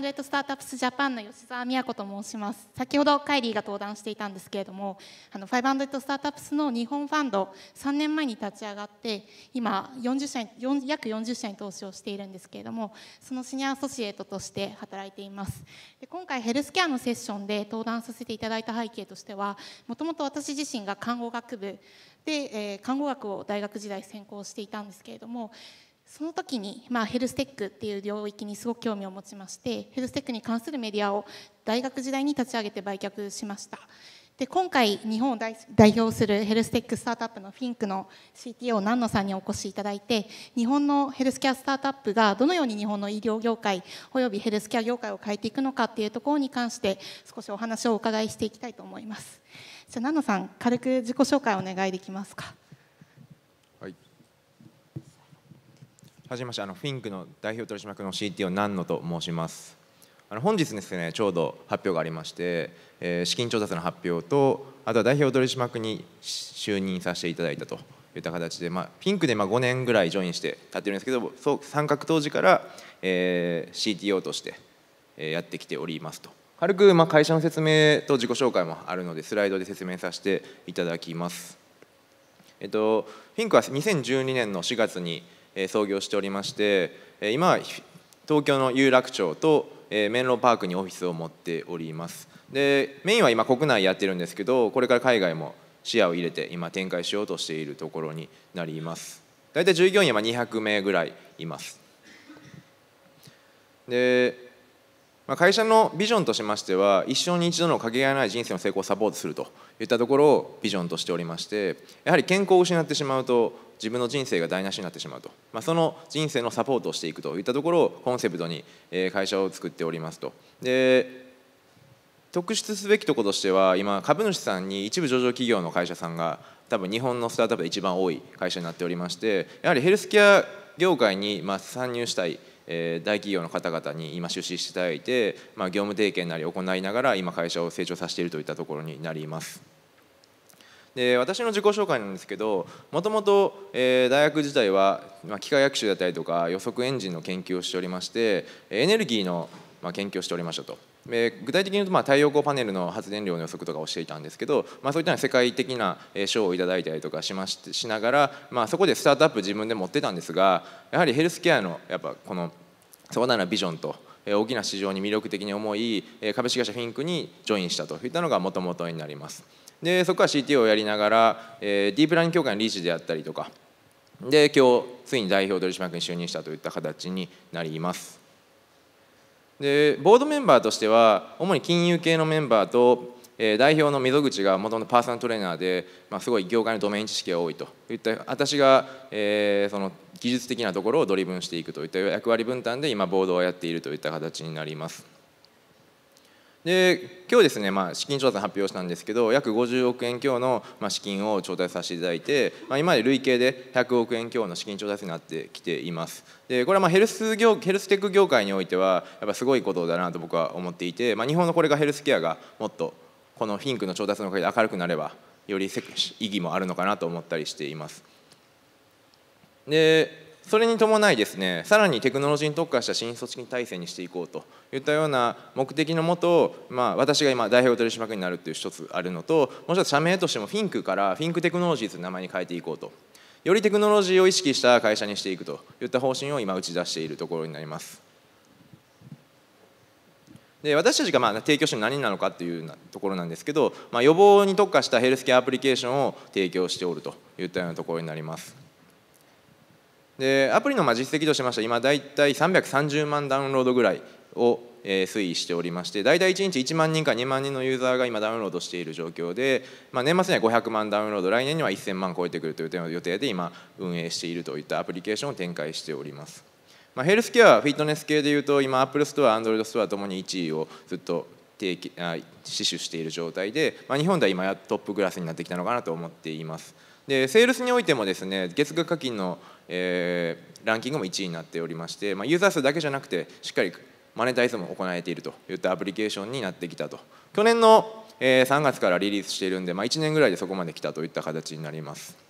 100スタートアップスジャパンの吉澤美和子と申します先ほどカイリーが登壇していたんですけれどもあの500スタートアップスの日本ファンド3年前に立ち上がって今40社約40社に投資をしているんですけれどもそのシニアアソシエイトとして働いていますで今回ヘルスケアのセッションで登壇させていただいた背景としてはもともと私自身が看護学部で、えー、看護学を大学時代専攻していたんですけれどもその時に、まあ、ヘルステックっていう領域にすごく興味を持ちましてヘルステックに関するメディアを大学時代に立ち上げて売却しましたで今回日本を代表するヘルステックスタートアップのフィンクの CTO 南野さんにお越しいただいて日本のヘルスケアスタートアップがどのように日本の医療業界およびヘルスケア業界を変えていくのかっていうところに関して少しお話をお伺いしていきたいと思いますじゃあ南野さん軽く自己紹介お願いできますかはじめましてあのフィンクの代表取締役の CTO 南野と申しますあの本日ですねちょうど発表がありまして、えー、資金調達の発表とあとは代表取締役に就任させていただいたといった形で、まあ、ピンクでま5年ぐらいジョインして立ってるんですけどそう参画当時から、えー、CTO として、えやってきておりますと軽くま会社の説明と自己紹介もあるのでスライドで説明させていただきます。えっと、フィンクは2012年の4月に創業しておりまして今は東京の有楽町とメンローパークにオフィスを持っておりますでメインは今国内やってるんですけどこれから海外も視野を入れて今展開しようとしているところになります大体従業員は200名ぐらいいますで、まあ、会社のビジョンとしましては一生に一度のかけがえない人生の成功をサポートするといったところをビジョンとしておりましてやはり健康を失ってしまうと自分の人生が台無しになってしまうと、まあ、その人生のサポートをしていくといったところをコンセプトに会社を作っておりますと。で特筆すべきところとしては今株主さんに一部上場企業の会社さんが多分日本のスタートアップで一番多い会社になっておりましてやはりヘルスケア業界にま参入したいえ大企業の方々に今出資していただいて、まあ、業務提携なり行いながら今会社を成長させているといったところになります。で私の自己紹介なんですけどもともと大学自体は、まあ、機械学習だったりとか予測エンジンの研究をしておりましてエネルギーの、まあ、研究をしておりましたと。で具体的に言うとまあ太陽光パネルの発電量の予測とかをしていたんですけど、まあ、そういった世界的な賞をいただいたりとかしまししながら、まあ、そこでスタートアップ自分で持ってたんですがやはりヘルスケアのやっぱこの壮大なビジョンと大きな市場に魅力的に思い株式会社フィンクにジョインしたといったのがもともとになります。でそこから CTO をやりながら、えー、ディープラーニング協会の理事であったりとかで今日ついに代表取締役に就任したといった形になりますでボードメンバーとしては主に金融系のメンバーと、えー、代表の溝口がもともとパーソナルトレーナーで、まあ、すごい業界のドメイン知識が多いといった私が、えー、その技術的なところをドリブンしていくといった役割分担で今ボードをやっているといった形になりますで今日ですね、まあ、資金調達発表したんですけど約50億円強の、ま資金を調達させていただいて、まあ、今まで累計で100億円強の資金調達になってきていますでこれはまあヘルス業ヘルステック業界においてはやっぱすごいことだなと僕は思っていて、まあ、日本のこれがヘルスケアがもっとこのフィンクの調達のおかげで明るくなればより意義もあるのかなと思ったりしていますでそれに伴いですねさらにテクノロジーに特化した新組織体制にしていこうといったような目的のもと、まあ、私が今代表取締役になるっていう一つあるのともう一つ社名としてもフィンクからフィンクテクノロジーズの名前に変えていこうとよりテクノロジーを意識した会社にしていくといった方針を今打ち出しているところになります。で私たちがまあ提供してる何なのかっていうところなんですけど、まあ、予防に特化したヘルスケアアプリケーションを提供しておるといったようなところになります。でアプリのまあ実績としましては今大体330万ダウンロードぐらいをえ推移しておりまして大体1日1万人か2万人のユーザーが今ダウンロードしている状況で、まあ、年末には500万ダウンロード来年には1000万超えてくるという予定で今運営しているといったアプリケーションを展開しております、まあ、ヘルスケアフィットネス系でいうと今アップルストアアンドロイドストアともに1位をずっと定期あ死守している状態で、まあ、日本では今やトップクラスになってきたのかなと思っていますでセールスにおいてもですね月額課金のえー、ランキングも1位になっておりまして、まあ、ユーザー数だけじゃなくてしっかりマネタイズも行えているといったアプリケーションになってきたと去年の3月からリリースしているんで、まあ、1年ぐらいでそこまで来たといった形になります。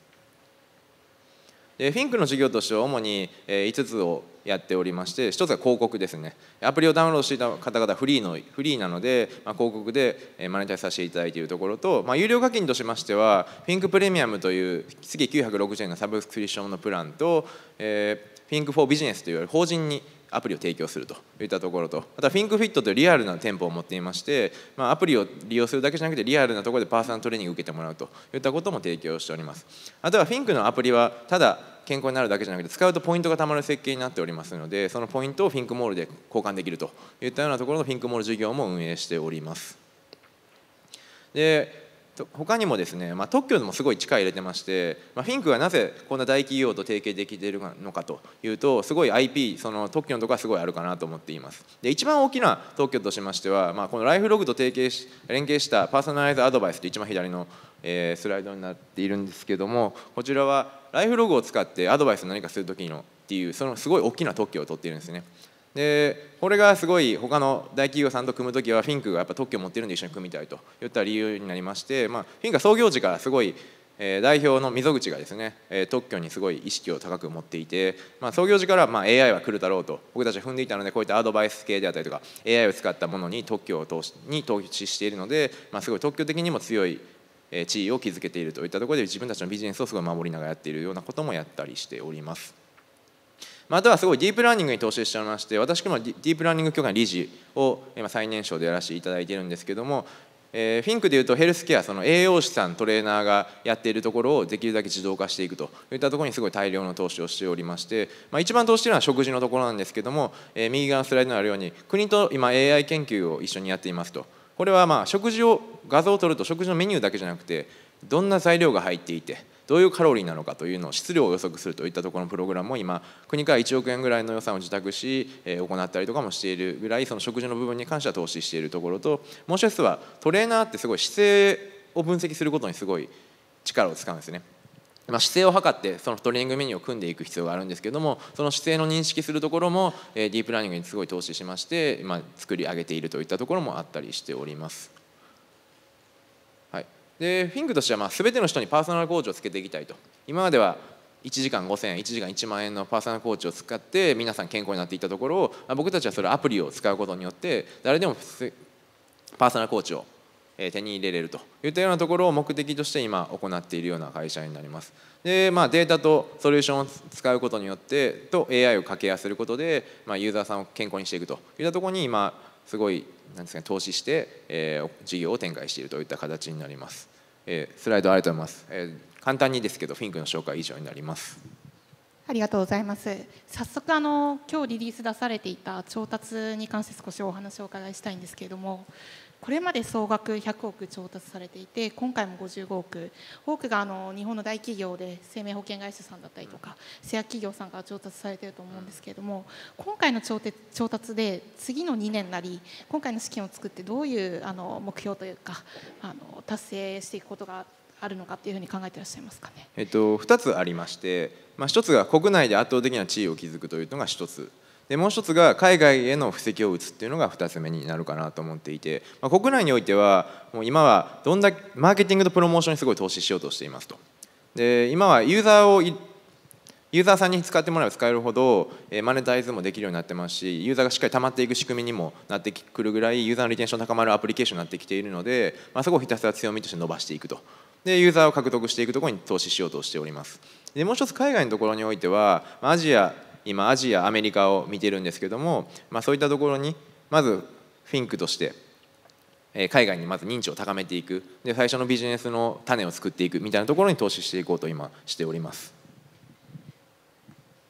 でフィンクの事業としては主に5つをやっておりまして1つが広告ですねアプリをダウンロードしていた方々フリーのフリーなので、まあ、広告でマネタイズさせていただいているところと、まあ、有料課金としましてはフィンクプレミアムという月960円のサブスクリプションのプランと、えー、フィンクフォービジネスという法人にアプリを提供するといったところとまたフィンクフィットというリアルな店舗を持っていまして、まあ、アプリを利用するだけじゃなくてリアルなところでパーソナルトレーニングを受けてもらうといったことも提供しておりますあとはフィンクのアプリはただ健康になるだけじゃなくて使うとポイントがたまる設計になっておりますのでそのポイントをフィンクモールで交換できるといったようなところのフィンクモール事業も運営しておりますで他にもですね、まあ、特許もすごい力入れてまして、まあ、フィンクがなぜこんな大企業と提携できているのかというとすごい IP その特許のところはすごいあるかなと思っていますで一番大きな特許としましては、まあ、このライフログと提携し連携したパーソナライズアドバイスって一番左の、えー、スライドになっているんですけどもこちらはライフログを使ってアドバイスを何かする時のっていうそのすごい大きな特許を取っているんですねでこれがすごい他の大企業さんと組む時はフィンクがやっぱ特許を持ってるんで一緒に組みたいといった理由になりまして、まあ、フィンクは創業時からすごい代表の溝口がですね特許にすごい意識を高く持っていて、まあ、創業時からまあ AI は来るだろうと僕たちは踏んでいたのでこういったアドバイス系であったりとか AI を使ったものに特許を投資に投資しているので、まあ、すごい特許的にも強い地位を築けているといったところで自分たちのビジネスをすごい守りながらやっているようなこともやったりしております。またはすごいディープラーニングに投資しておりまして私もディープラーニング協会の理事を今最年少でやらせていただいているんですけども、えー、フィンクでいうとヘルスケアその栄養士さんトレーナーがやっているところをできるだけ自動化していくといったところにすごい大量の投資をしておりまして、まあ、一番投資しているのは食事のところなんですけども、えー、右側のスライドにあるように国と今 AI 研究を一緒にやっていますと。これはまあ食事を画像を撮ると食事のメニューだけじゃなくてどんな材料が入っていてどういうカロリーなのかというのを質量を予測するといったところのプログラムを今国から1億円ぐらいの予算を受託し、え行ったりとかもしているぐらいその食事の部分に関しては投資しているところともう一つはトレーナーってすごい姿勢を分析することにすごい力を使うんですね。まあ、姿勢を測ってそのトレーニングメニューを組んでいく必要があるんですけどもその姿勢の認識するところも、えディープラーニングにすごい投資しまして、ま作り上げているといったところもあったりしております。でフィングとしてはまあ全ての人にパーソナルコーチをつけていきたいと今までは1時間5000円1時間1万円のパーソナルコーチを使って皆さん健康になっていったところを僕たちはそれアプリを使うことによって誰でもパーソナルコーチを手に入れれるといったようなところを目的として今行っているような会社になりますで、まあ、データとソリューションを使うことによってと AI を掛け合わせることで、まあ、ユーザーさんを健康にしていくといったところに今すごいなんですか、ね、投資して、えー、事業を展開しているといった形になります、えー、スライドありがとうございます、えー、簡単にですけどフィンクの紹介以上になりますありがとうございます早速あの今日リリース出されていた調達に関して少しお話をお伺いしたいんですけれどもこれまで総額100億調達されていて今回も55億多くがあの日本の大企業で生命保険会社さんだったりとか製薬企業さんから調達されていると思うんですけれども今回の調達で次の2年なり今回の資金を作ってどういうあの目標というかあの達成していくことがあるのかというふうに考えていらっしゃいますかね、えっと、2つありまして、まあ、1つが国内で圧倒的な地位を築くというのが1つ。でもう一つが海外への布石を打つっていうのが2つ目になるかなと思っていて、まあ、国内においてはもう今はどんだけマーケティングとプロモーションにすごい投資しようとしていますと。で今はユーザーをユーザーさんに使ってもらえば使えるほど、えマネタイズもできるようになってますしユーザーがしっかり溜まっていく仕組みにもなってくるぐらいユーザーのリテンション高まるアプリケーションになってきているので、まあ、そこをひたすら強みとして伸ばしていくとでユーザーを獲得していくところに投資しようとしておりますでもう一つ海外のところにおいてはアジア今アジアアメリカを見てるんですけども、まあ、そういったところにまずフィンクとして海外にまず認知を高めていくで最初のビジネスの種を作っていくみたいなところに投資していこうと今しております。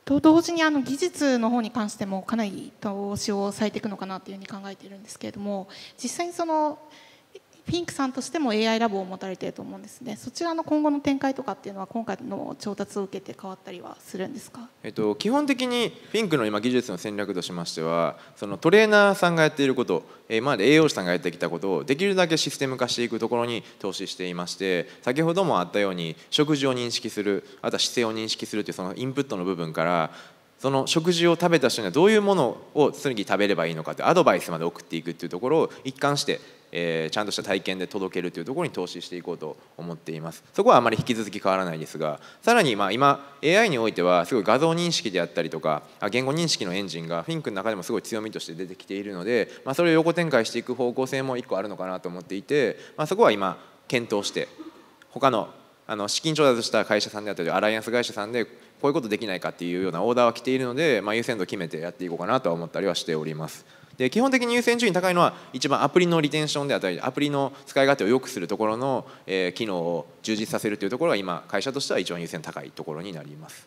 と同時にあの技術の方に関してもかなり投資をされていくのかなというふうに考えているんですけれども実際にそのピンクさんとしても AI ラボを持たれていると思うんですねそちらの今後の展開とかっていうのは今回の調達を受けて変わったりはするんですか、えっと、基本的にピンクの今技術の戦略としましてはそのトレーナーさんがやっていること、えまで栄養士さんがやってきたことをできるだけシステム化していくところに投資していまして先ほどもあったように食事を認識するあとは姿勢を認識するというそのインプットの部分からその食事を食べた人にはどういうものを常に食べればいいのかってアドバイスまで送っていくっていうところを一貫して、えー、ちゃんとした体験で届けるというところに投資していこうと思っていますそこはあまり引き続き変わらないですがさらにまあ今 AI においてはすごい画像認識であったりとか言語認識のエンジンがフィンクの中でもすごい強みとして出てきているので、まあ、それを横展開していく方向性も一個あるのかなと思っていて、まあ、そこは今検討して他のあの資金調達した会社さんであったりアライアンス会社さんでこういうことできないかっていうようなオーダーは来ているので、まあ、優先度を決めてやっていこうかなとは思ったりはしております。で基本的に優先順位高いのは一番アプリのリテンションであったりアプリの使い勝手を良くするところの、えー、機能を充実させるというところが今会社としては一番優先高いところになります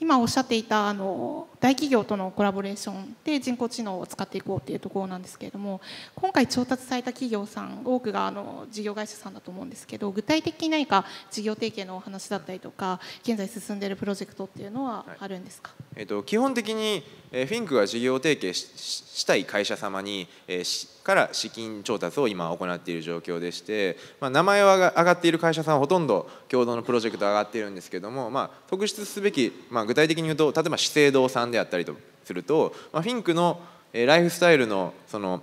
今おっしゃっていたあの大企業とのコラボレーションで人工知能を使っていこうというところなんですけれども今回調達された企業さん多くがあの事業会社さんだと思うんですけど具体的に何か事業提携のお話だったりとか現在進んでいるプロジェクトっていうのはあるんですか、はい、えーと、基本的に、えフィンクが事業提携したい会社様に、えー、しから資金調達を今行っている状況でして、まあ、名前は上がっている会社さんはほとんど共同のプロジェクト上がっているんですけども、まあ、特筆すべき、まあ、具体的に言うと例えば資生堂さんであったりとすると、まあ、フィンクのライフスタイルのその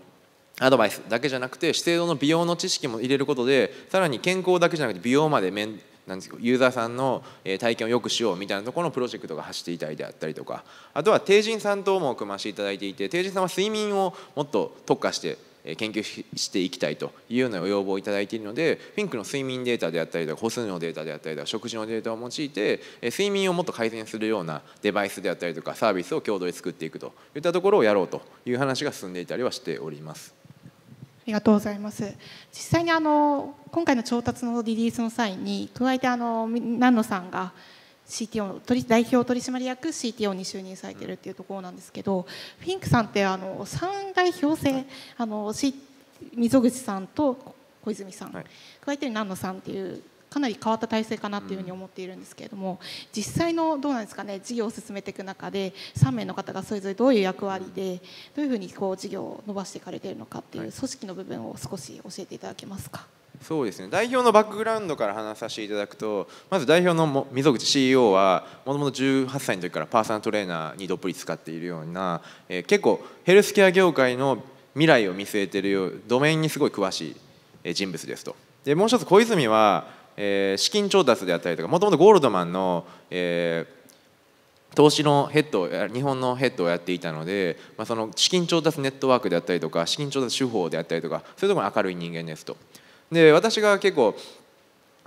アドバイスだけじゃなくて資生堂の美容の知識も入れることでさらに健康だけじゃなくて美容まで面なんですユーザーさんの体験を良くしようみたいなところのプロジェクトが走っていたりであったりとかあとは帝人さんとも組ませていただいていて帝人さんは睡眠をもっと特化して研究していきたいというような要望をいただいているのでフィンクの睡眠データであったりとか歩数のデータであったりとか食事のデータを用いて睡眠をもっと改善するようなデバイスであったりとかサービスを共同で作っていくといったところをやろうという話が進んでいたりはしております。ありがとうございます。実際にあの今回の調達のリリースの際に加えてあの南野さんが CTO 取代表取締役 CTO に就任されてるっていうところなんですけど、フィンクさんってあの3代表制あの、溝口さんと小泉さん、はい、加えて南野さんっていうかなり変わった体制かなというふうに思っているんですけれども、実際のどうなんですかね事業を進めていく中で3名の方がそれぞれどういう役割でどういうふうにこう事業を伸ばしていかれているのかっていう組織の部分を少し教えていただけますか。そうですね代表のバックグラウンドから話させていただくとまず代表の溝口 CEO はもともと18歳の時からパーソナルトレーナーにどっぷり使っているような、えー、結構ヘルスケア業界の未来を見据えているようドメインにすごい詳しい人物ですとでもう一つ小泉は、えー、資金調達であったりとかもともとゴールドマンの、えー、投資のヘッド日本のヘッドをやっていたので、まあ、その資金調達ネットワークであったりとか資金調達手法であったりとかそういうところに明るい人間ですとで私が結構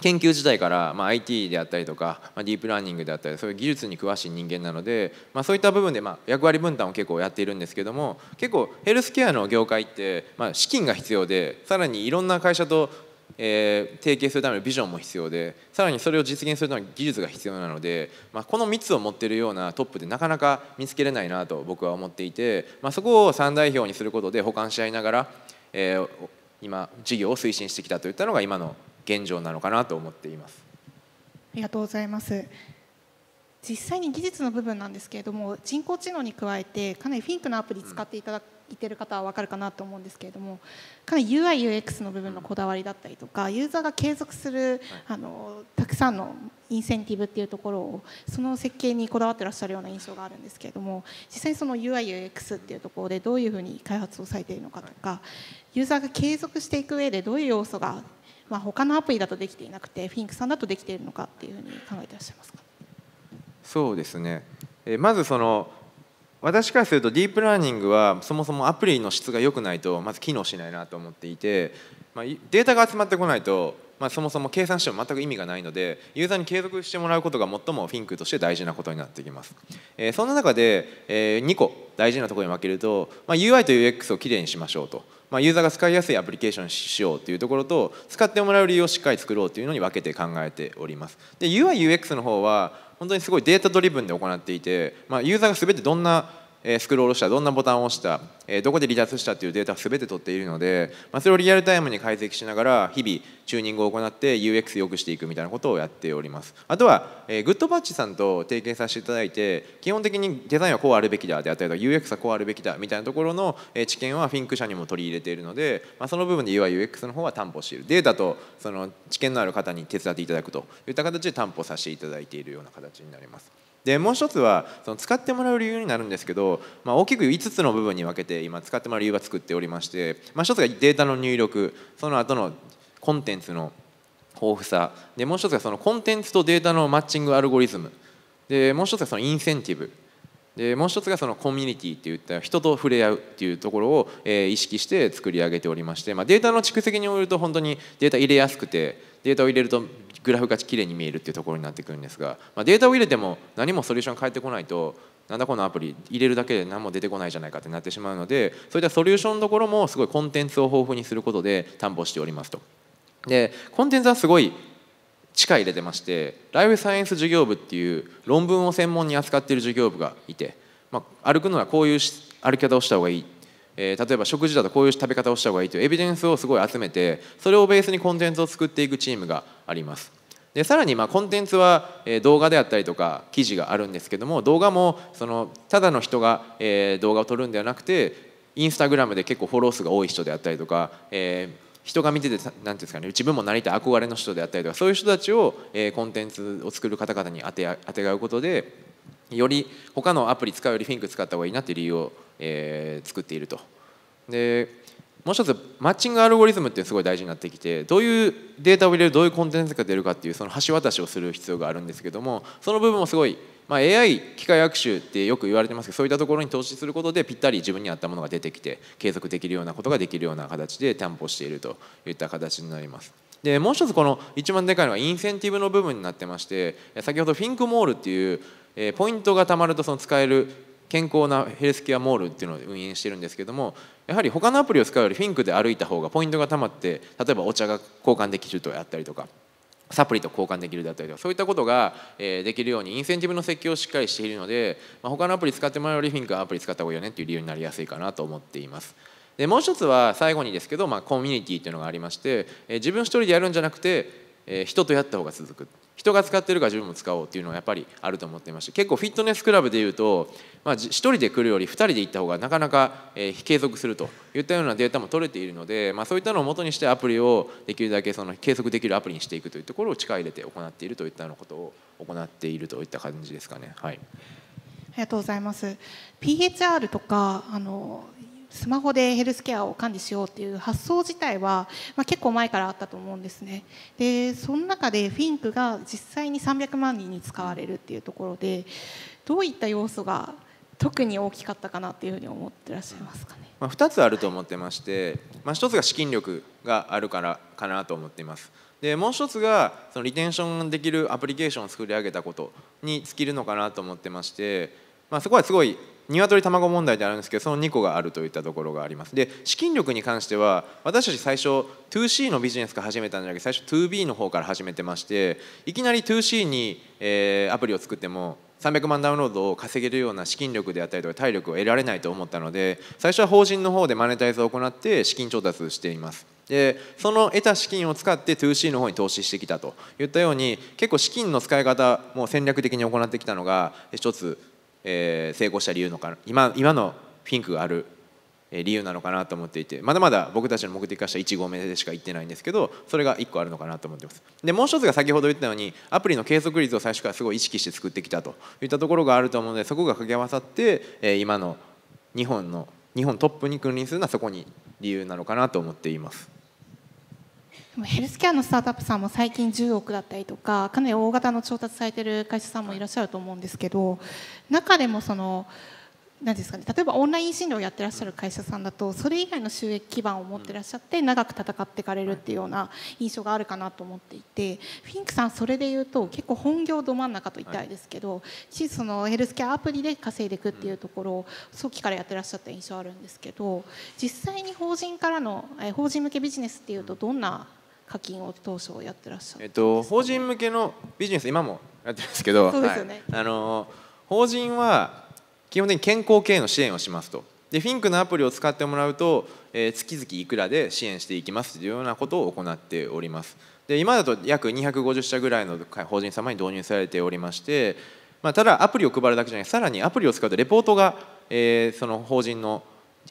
研究時代から、まあ、IT であったりとか、まあ、ディープラーニングであったりそういう技術に詳しい人間なので、まあ、そういった部分で、まあ、役割分担を結構やっているんですけども結構ヘルスケアの業界って、まあ、資金が必要でさらにいろんな会社と、えー、提携するためのビジョンも必要でさらにそれを実現するための技術が必要なので、まあ、この3つを持っているようなトップでなかなか見つけれないなと僕は思っていて、まあ、そこを3代表にすることで補完し合いながら、えー、今事業を推進してきたといったのが今の現状なのかなと思っていますありがとうございます実際に技術の部分なんですけれども人工知能に加えてかなりフィンクのアプリ使っていただく、うんいてる方は分かるかなと思うんですけれどもかなり UIUX の部分のこだわりだったりとかユーザーが継続するあのたくさんのインセンティブっていうところをその設計にこだわってらっしゃるような印象があるんですけれども実際にその UIUX っていうところでどういうふうに開発をされているのかとかユーザーが継続していく上でどういう要素が、まあ、他のアプリだとできていなくてフィンクさんだとできているのかっていうふうに考えてらっしゃいますかそうですねまずその私からするとディープラーニングはそもそもアプリの質が良くないとまず機能しないなと思っていて、まあ、データが集まってこないと、まあ、そもそも計算しても全く意味がないのでユーザーに継続してもらうことが最もフィンクとして大事なことになってきます、えー、そんな中で、えー、2個大事なところに分けると、まあ、UI と UX をきれいにしましょうと、まあ、ユーザーが使いやすいアプリケーションにしようというところと使ってもらう理由をしっかり作ろうというのに分けて考えておりますで UIUX の方は本当にすごいデータドリブンで行っていて、まあ、ユーザーが全てどんなえスクロールしたどんなボタンを押した、えどこで離脱したっていうデータ全て取っているので、まそれをリアルタイムに解析しながら日々チューニングを行って UX 良くしていくみたいなことをやっておりますあとは、えグッドバッチさんと提携させていただいて基本的にデザインはこうあるべきだであったりとか UX はこうあるべきだみたいなところの、え知見はフィンク社にも取り入れているので、まその部分で UIUX の方は担保しているデータとその知見のある方に手伝っていただくといった形で担保させていただいているような形になります。でもう一つはその使ってもらう理由になるんですけど、まあ、大きく5つの部分に分けて今使ってもらう理由は作っておりまして、まあ、一つがデータの入力その後のコンテンツの豊富さでもう一つがそのコンテンツとデータのマッチングアルゴリズムでもう一つがそのインセンティブでもう一つがそのコミュニティっていった人と触れ合うっていうところを、えー、意識して作り上げておりまして、まあ、データの蓄積によると本当にデータ入れやすくてデータを入れるとグラフがきれいに見えるっていうところになってくるんですが、まあ、データを入れても何もソリューション変えてこないとなんだこのアプリ入れるだけで何も出てこないじゃないかってなってしまうのでそういったソリューションのところもすごいコンテンツを豊富にすることで担保しておりますと。でコンテンツはすごい力入れてましてライフサイエンス事業部っていう論文を専門に扱っている事業部がいて、まあ、歩くのはこういう歩き方をした方がいいえー、例えば食事だとこういう食べ方をした方がいいというエビデンスをすごい集めてそれをベースにコンテンツを作っていくチームがあります。でさらにまあコンテンツは動画であったりとか記事があるんですけども動画もそのただの人がえ動画を撮るんではなくてインスタグラムで結構フォロー数が多い人であったりとかえ人が見てて何て言うんですかね自分もなりたい憧れの人であったりとかそういう人たちをえコンテンツを作る方々にあてあてがうことでより他のアプリ使うよりフィンク使った方がいいなっていう理由をえー、作っていると。でもう一つマッチングアルゴリズムってすごい大事になってきてどういうデータを入れるどういうコンテンツが出るかっていうその橋渡しをする必要があるんですけどもその部分もすごい、まあ、AI 機械学習ってよく言われてますけどそういったところに投資することでぴったり自分に合ったものが出てきて継続できるようなことができるような形で担保しているといった形になります。でもう一つこの一番でかいのがインセンティブの部分になってまして先ほどフィンクモールっていうえポイントがたまるとその使える健康なヘルスケアモールっていうのを運営してるんですけどもやはり他のアプリを使うよりフィンクで歩いた方がポイントがたまって例えばお茶が交換できるとやったりとかサプリと交換できるだったりとかそういったことができるようにインセンティブの設計をしっかりしているので他のアプリ使ってもらうよりフィンクはアプリ使った方がいいよねっていう理由になりやすいかなと思っています。でもう一つは最後にですけど、まあ、コミュニティていうのがありまして、え自分一人でやるんじゃなくて、え人とやった方が続く人が使ってるから自分も使おうっていうのはやっぱりあると思ってまして結構フィットネスクラブでいうと、まあ、1人で来るより2人で行った方がなかなか、えー、継続するといったようなデータも取れているので、まあ、そういったのをもとにしてアプリをできるだけその継続できるアプリにしていくというところを力入れて行っているといったようなことを行っているといった感じですかね。はいありがとうございます PHR とかあのスマホでヘルスケアを管理しようっていう発想自体は、まあ、結構前からあったと思うんですねでその中でフィンクが実際に300万人に使われるっていうところでどういった要素が特に大きかったかなっていうふうに思ってらっしゃいますかね、まあ、2つあると思ってまして、まあ、1つが資金力があるからかなと思っていますでもう一つがそのリテンションできるアプリケーションを作り上げたことに尽きるのかなと思ってまして、まあ、そこはすごい鶏卵問題であるんですけどその2個があるといったところがありますで資金力に関しては私たち最初 2C のビジネスから始めたんじゃなくて最初 2B の方から始めてましていきなり 2C に、えー、アプリを作っても300万ダウンロードを稼げるような資金力であったりとか体力を得られないと思ったので最初は法人の方でマネタイズを行って資金調達していますでその得た資金を使って 2C の方に投資してきたといったように結構資金の使い方も戦略的に行ってきたのが一つえー、成功した理由のか今今のフィンクがある理由なのかなと思っていてまだまだ僕たちの目的化した1合目でしか行ってないんですけどそれが1個あるのかなと思ってますでもう一つが先ほど言ったようにアプリの計測率を最初からすごい意識して作ってきたといったところがあると思うのでそこが掛け合わさって、えー、今の日本の日本トップに君臨するのはそこに理由なのかなと思っていますヘルスケアのスタートアップさんも最近10億だったりとかかなり大型の調達されてる会社さんもいらっしゃると思うんですけど中でもその何ですかね例えばオンライン診療をやってらっしゃる会社さんだとそれ以外の収益基盤を持ってらっしゃって長く戦っていかれるっていうような印象があるかなと思っていてフィンクさんそれでいうと結構本業ど真ん中と言いたいですけどしそのヘルスケアアプリで稼いでいくっていうところを早期からやってらっしゃった印象あるんですけど実際に法人からの法人向けビジネスっていうとどんな課金を当初やってらっしゃる、えっと、法人向けのビジネス今もやってるんですけどそうですよね、はい、あの法人は基本的に健康経営の支援をしますとでフィンクのアプリを使ってもらうと、えー、月々いくらで支援していきますというようなことを行っておりますで今だと約250社ぐらいの法人様に導入されておりまして、まあ、ただアプリを配るだけじゃなくさらにアプリを使うとレポートが、えー、その法人の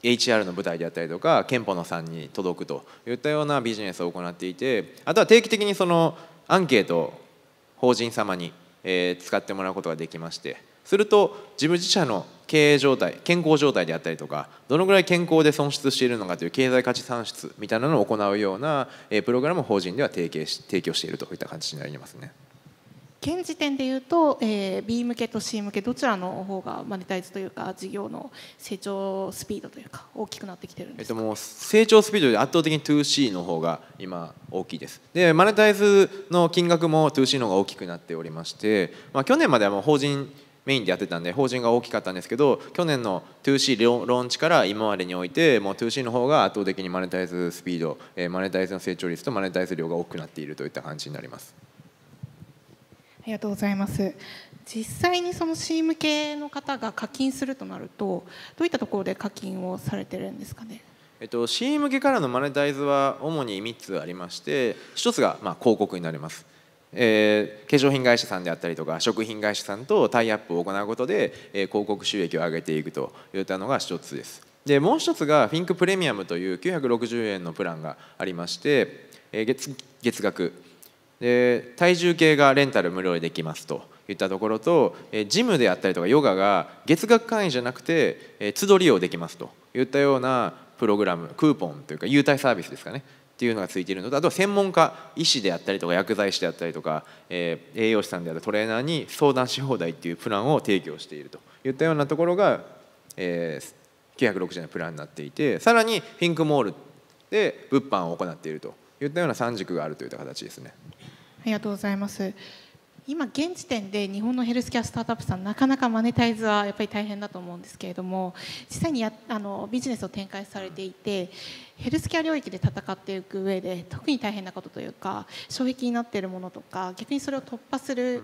HR の舞台であったりとか憲法の3に届くといったようなビジネスを行っていてあとは定期的にそのアンケートを法人様に、え使ってもらうことができましてすると自分自社の経営状態健康状態であったりとかどのぐらい健康で損失しているのかという経済価値算出みたいなのを行うような、えプログラムを法人では提携し提供しているといった感じになりますね。現時点でいうと、えー、B 向けと C 向けどちらの方がマネタイズというか事業の成長スピードというか大きくなってきてるんですえっと、もう成長スピードで圧倒的に 2C の方が今大きいですでマネタイズの金額も 2C の方が大きくなっておりまして、まあ、去年まではもう法人メインでやってたんで法人が大きかったんですけど去年の 2C ローンチから今までにおいてもう 2C の方が圧倒的にマネタイズスピード、えー、マネタイズの成長率とマネタイズ量が多くなっているといった感じになります。ありがとうございます実際にその C 向けの方が課金するとなるとどういったところで課金をされてるんですかねえっと、C 向けからのマネタイズは主に3つありまして1つがまあ広告になります、えー、化粧品会社さんであったりとか食品会社さんとタイアップを行うことで、えー、広告収益を上げていくといったのが1つですでもう1つがフィンクプレミアムという960円のプランがありまして、えー、月月額で体重計がレンタル無料でできますといったところとジムであったりとかヨガが月額会員じゃなくて都度利用できますといったようなプログラムクーポンというか優待サービスですかねっていうのがついているのとあとは専門家医師であったりとか薬剤師であったりとか、えー、栄養士さんであるトレーナーに相談し放題っていうプランを提供しているといったようなところが、えー、960円のプランになっていてさらにフィンクモールで物販を行っているといったような3軸があるといった形ですね。ありがとうございます今現時点で日本のヘルスケアスタートアップさんなかなかマネタイズはやっぱり大変だと思うんですけれども実際にやあのビジネスを展開されていてヘルスケア領域で戦っていく上で特に大変なことというか障壁になっているものとか逆にそれを突破する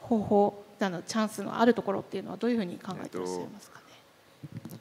方法あのチャンスのあるところっていうのはどういうふうに考えていらっしゃいますかね、えっと、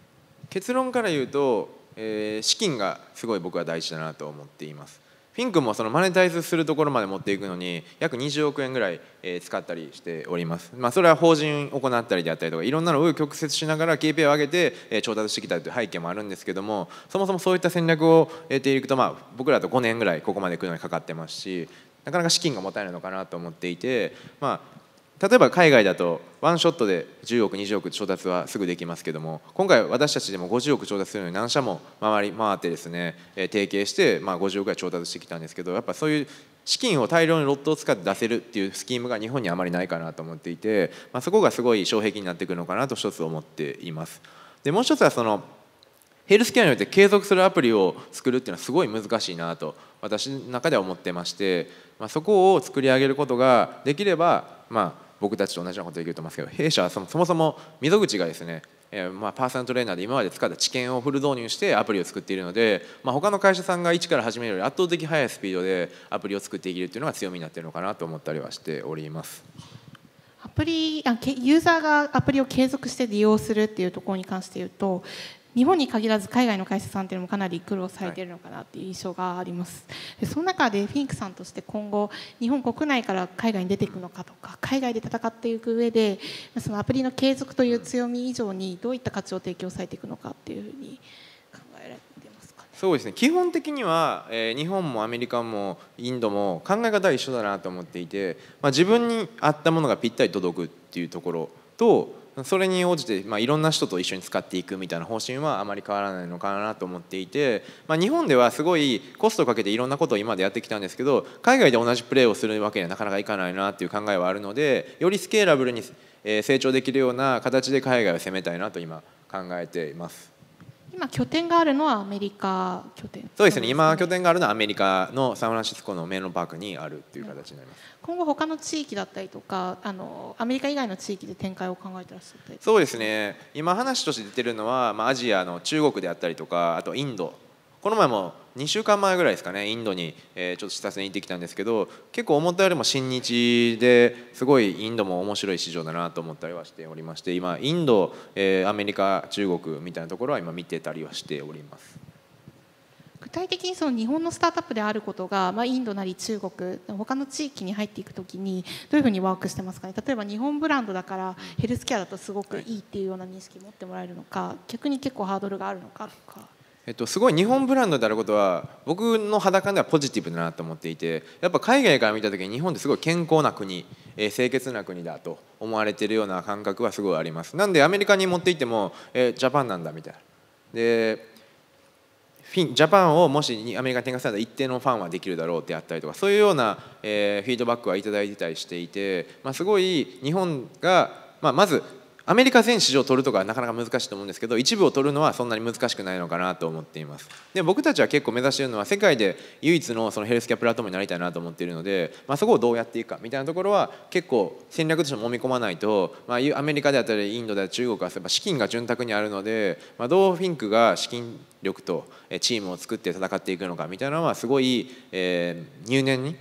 結論から言うと、えー、資金がすごい僕は大事だなと思っています。フィンクもそのマネタイズするところまで持っていくのに約20億円ぐらい、え使ったりしております、まあ、それは法人行ったりであったりとかいろんなのを曲折しながら KPI を上げて、え調達してきたという背景もあるんですけどもそもそもそういった戦略を得ていくと、まあ、僕らと5年ぐらいここまでいるのにかかってますしなかなか資金が持たないのかなと思っていて、まあ、例えば海外だとワンショットで10億20億調達はすぐできますけども今回私たちでも50億調達するのに何社も回り回ってですね、えー、提携して、まあ、50億ぐらい調達してきたんですけどやっぱそういう資金を大量にロットを使って出せるっていうスキームが日本にあまりないかなと思っていて、まあ、そこがすごい障壁になってくるのかなと一つ思っています。でもう一つはそのヘルスケアにおいて継続するアプリを作るっていうのはすごい難しいなと私の中では思ってまして、まあ、そこを作り上げることができればまあ僕たちと同じようなことできると思いますけど弊社はそもそも溝口がですね、えまあパーソナルトレーナーで今まで使った知見をフル導入してアプリを作っているので、まあ、他の会社さんが一から始めるより圧倒的速いスピードでアプリを作っていけるというのが強みになっているのかなと思ったりはしております。アプリあユーザーがアプリを継続して利用するっていうところに関して言うと日本に限らず海外の会社さんっていうのもかなり苦労されてるのかなっていう印象があります。でその中でフィンクさんとして今後日本国内から海外に出ていくのかとか海外で戦っていく上でそのアプリの継続という強み以上にどういった価値を提供されていくのかっていうふうに考えられてますか、ね、そうですね基本的には、えー、日本もアメリカもインドも考え方は一緒だなと思っていて、まあ、自分に合ったものがぴったり届くっていうところとそれに応じて、まあ、いろんな人と一緒に使っていくみたいな方針はあまり変わらないのかなと思っていて、まあ、日本ではすごいコストかけていろんなことを今までやってきたんですけど海外で同じプレーをするわけにはなかなかいかないなっていう考えはあるのでよりスケーラブルに成長できるような形で海外を攻めたいなと今考えています。今拠点があるのはアメリカ拠点そうですね、ね、今拠点があるのはアメリカのサンフランシスコのメロンパークにあるっていう形になります、今後他の地域だったりとかあのアメリカ以外の地域で展開を考えてらっしゃっそうですね今話として出てるのは、まあ、アジアの中国であったりとかあとインドこの前も2週間前ぐらいですかねインドに、えー、ちょっと視察に行ってきたんですけど結構思ったよりも親日ですごいインドも面白い市場だなと思ったりはしておりまして今インド、えー、アメリカ中国みたいなところは今見てたりはしております。具体的にその日本のスタートアップであることが、まあ、インドなり中国他の地域に入っていくときにどういうふうにワークしてますかね例えば日本ブランドだからヘルスケアだとすごくいいっていうような認識を持ってもらえるのか逆に結構ハードルがあるのかとか。えっと、すごい日本ブランドであることは僕の裸ではポジティブだなと思っていてやっぱ海外から見た時に日本ってすごい健康な国、えー、清潔な国だと思われてるような感覚はすごいありますなんでアメリカに持っていっても、えー、ジャパンなんだみたいなでフィンジャパンをもしアメリカに転換されたら一定のファンはできるだろうってあったりとかそういうような、えー、フィードバックは頂いてたりしていて、まあ、すごい日本が、まあ、まずアメリカ全市場を取るとかはなかなか難しいと思うんですけど一部を取るのはそんなに難しくないのかなと思っていますで僕たちは結構目指しているのは世界で唯一のそのヘルスケアプラットフォームになりたいなと思っているので、まあ、そこをどうやっていくかみたいなところは結構戦略としてもみ込まないと、まあ、アメリカであったりインドであったり中国は資金が潤沢にあるので、まあ、どうフィンクが資金力とチームを作って戦っていくのかみたいなのはすごい、えー、入念に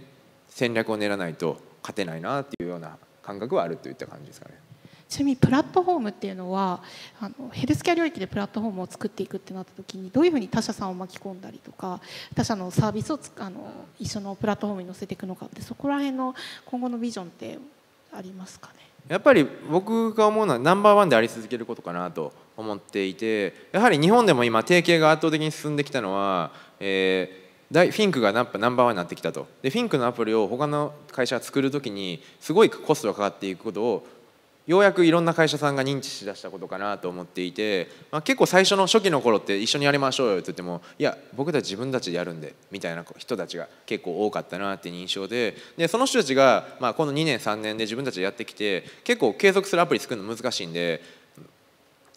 戦略を練らないと勝てないなっていうような感覚はあるといった感じですかね。ちなみにプラットフォームっていうのはあのヘルスケア領域でプラットフォームを作っていくってなった時にどういうふうに他社さんを巻き込んだりとか他社のサービスをあの一緒のプラットフォームに載せていくのかってそこら辺の今後のビジョンってありますかねやっぱり僕が思うのはナンバーワンであり続けることかなと思っていてやはり日本でも今提携が圧倒的に進んできたのは、えー、フィンクがナンバーワンになってきたとでフィンクのアプリを他の会社が作る時にすごいコストがかかっていくことをようやくいろんな会社さんが認知しだしたことかなと思っていて、まあ、結構最初の初期の頃って一緒にやりましょうよって言ってもいや僕たち自分たちでやるんでみたいな人たちが結構多かったなって印象ででその人たちが、まあ、この2年3年で自分たちでやってきて結構継続するアプリ作るの難しいんで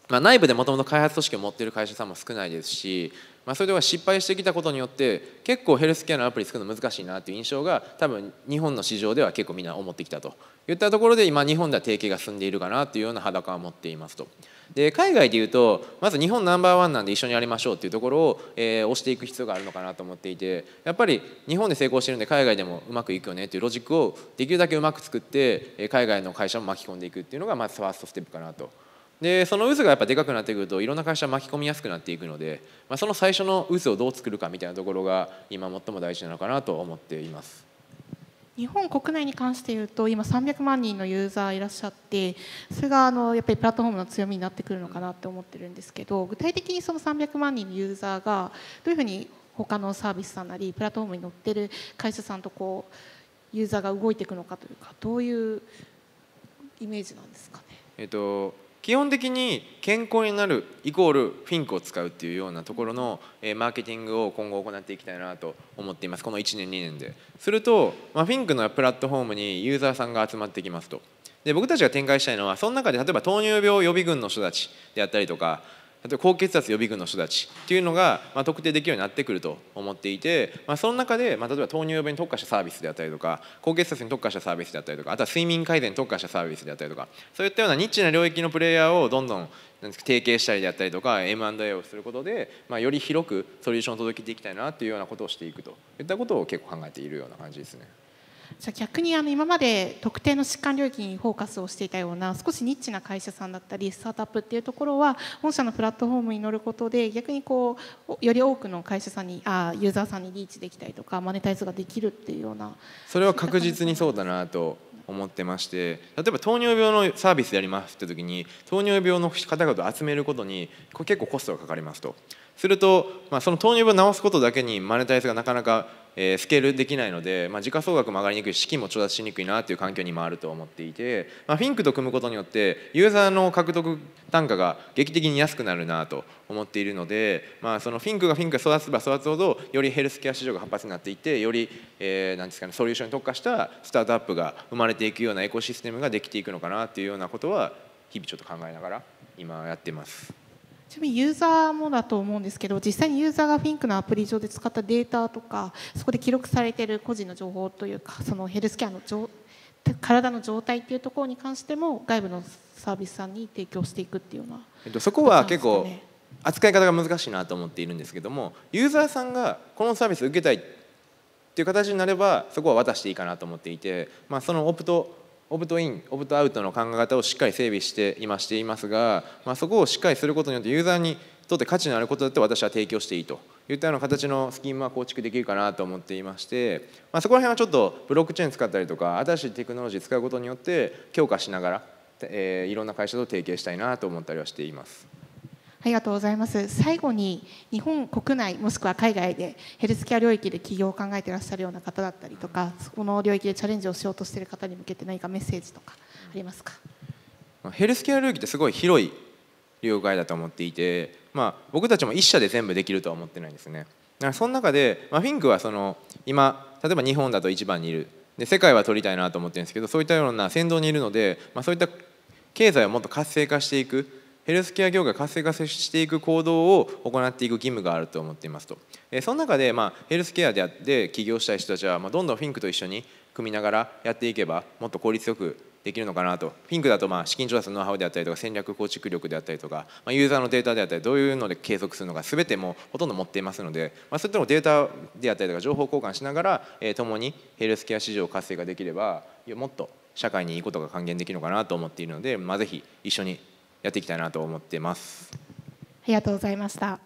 まあ、内部でもともと開発組織を持っている会社さんも少ないですし、まあ、それでは失敗してきたことによって結構ヘルスケアのアプリ作るの難しいなっていう印象が多分日本の市場では結構みんな思ってきたといったところで今日本では提携が進んでいるかなというような裸を持っていますと。で海外でいうとまず日本ナンバーワンなんで一緒にやりましょうっていうところを、えー、押していく必要があるのかなと思っていてやっぱり日本で成功してるんで海外でもうまくいくよねっていうロジックをできるだけうまく作って海外の会社も巻き込んでいくっていうのがまずファーストステップかなと。でその渦がやっぱでかくなってくるといろんな会社巻き込みやすくなっていくので、まあ、その最初の渦をどう作るかみたいなところが今最も大事なのかなと思っています。日本国内に関して言うと今300万人のユーザーいらっしゃってそれがあのやっぱりプラットフォームの強みになってくるのかなって思ってるんですけど具体的にその300万人のユーザーがどういうふうに他のサービスさんなりプラットフォームに乗ってる会社さんとこうユーザーが動いていくのかというかどういうイメージなんですかね。えっと基本的に健康になるイコールフィンクを使うっていうようなところの、えマーケティングを今後行っていきたいなと思っていますこの1年2年ですると、まあ、フィンクのプラットフォームにユーザーさんが集まってきますとで僕たちが展開したいのはその中で例えば糖尿病予備軍の人たちであったりとか例えば高血圧予備軍の人たちっていうのが、まあ、特定できるようになってくると思っていて、まあ、その中で、まあ、例えば糖尿病に特化したサービスであったりとか高血圧に特化したサービスであったりとかあとは睡眠改善に特化したサービスであったりとかそういったようなニッチな領域のプレイヤーをどんどん提携したりであったりとか M&A をすることで、まあ、より広くソリューションを届けていきたいなっていうようなことをしていくといったことを結構考えているような感じですね。じゃ逆にあの今まで特定の疾患領域にフォーカスをしていたような少しニッチな会社さんだったりスタートアップっていうところは本社のプラットフォームに乗ることで逆にこうより多くの会社さんにあユーザーさんにリーチできたりとかマネタイズができるっていうようなそれは確実にそうだなと思ってまして例えば糖尿病のサービスやりますって時に糖尿病の方々を集めることに結構コストがかかりますと。すると、まあ、その糖尿病を治すことだけにマネタイズがなかなか、えー、スケールできないので、まあ、時価総額も上がりにくい資金も調達しにくいなという環境にもあると思っていて、まあ、フィンクと組むことによってユーザーの獲得単価が劇的に安くなるなと思っているので、まあ、そのフィンクがフィンクが育つば育つほどよりヘルスケア市場が活発になっていてより、えー、なんですかねソリューションに特化したスタートアップが生まれていくようなエコシステムができていくのかなというようなことは日々ちょっと考えながら今やってます。ちなみにユーザーもだと思うんですけど実際にユーザーがフィンクのアプリ上で使ったデータとかそこで記録されている個人の情報というかそのヘルスケアの体の状態っていうところに関しても外部のサービスさんに提供していくっていうような、えっと、そこは結構扱い方が難しいなと思っているんですけどもユーザーさんがこのサービスを受けたいっていう形になればそこは渡していいかなと思っていて、まあ、そのオプトオブトイン、オブトアウトの考え方をしっかり整備して今していますが、まあ、そこをしっかりすることによってユーザーにとって価値のあることだって私は提供していいといったような形のスキームは構築できるかなと思っていまして、まあ、そこら辺はちょっとブロックチェーン使ったりとか新しいテクノロジー使うことによって強化しながら、えー、いろんな会社と提携したいなと思ったりはしています。りがとうございます。最後に日本国内もしくは海外でヘルスケア領域で起業を考えていらっしゃるような方だったりとか、そこの領域でチャレンジをしようとしている方に向けて何かメッセージとかありますか？ヘルスケア領域ってすごい広い領域だと思っていて、まあ僕たちも一社で全部できるとは思ってないんですね。だからその中で、まあ、フィンクはその今例えば日本だと1番にいるで世界は取りたいなと思ってるんですけどそういったような先導にいるので、まあ、そういった経済をもっと活性化していくヘルスケア業界活性化していく行動を行っていく義務があると思っていますと、えその中で、まあ、ヘルスケアであって起業したい人たちは、まあ、どんどんフィンクと一緒に組みながらやっていけばもっと効率よくできるのかなとフィンクだとまあ資金調達のノウハウであったりとか戦略構築力であったりとか、まあ、ユーザーのデータであったりどういうので計測するのか全てもほとんど持っていますので、まあ、そういったのデータであったりとか情報交換しながら、えー、共にヘルスケア市場を活性化できればもっと社会にいいことが還元できるのかなと思っているので、まあ、ぜひ一緒にやっていきたいなと思ってますありがとうございました